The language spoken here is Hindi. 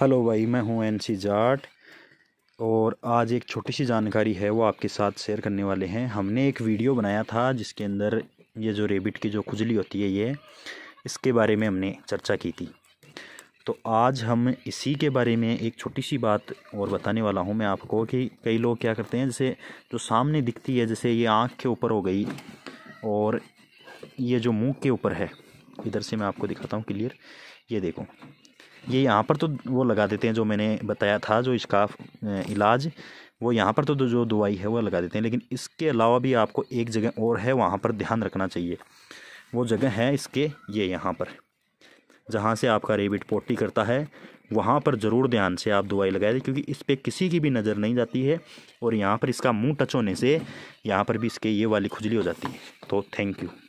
हेलो भाई मैं हूं एन सी जाट और आज एक छोटी सी जानकारी है वो आपके साथ शेयर करने वाले हैं हमने एक वीडियो बनाया था जिसके अंदर ये जो रेबिट की जो खुजली होती है ये इसके बारे में हमने चर्चा की थी तो आज हम इसी के बारे में एक छोटी सी बात और बताने वाला हूँ मैं आपको कि कई लोग क्या करते हैं जैसे जो सामने दिखती है जैसे ये आँख के ऊपर हो गई और ये जो मुँह के ऊपर है इधर से मैं आपको दिखाता हूँ क्लियर ये देखो ये यहाँ पर तो वो लगा देते हैं जो मैंने बताया था जो इसका इलाज वो यहाँ पर तो जो दवाई है वो लगा देते हैं लेकिन इसके अलावा भी आपको एक जगह और है वहाँ पर ध्यान रखना चाहिए वो जगह है इसके ये यहाँ पर जहाँ से आपका रेबिट पोटी करता है वहाँ पर ज़रूर ध्यान से आप दवाई लगाए दें क्योंकि इस पर किसी की भी नज़र नहीं जाती है और यहाँ पर इसका मुंह टच होने से यहाँ पर भी इसके ये वाली खुजली हो जाती है तो थैंक यू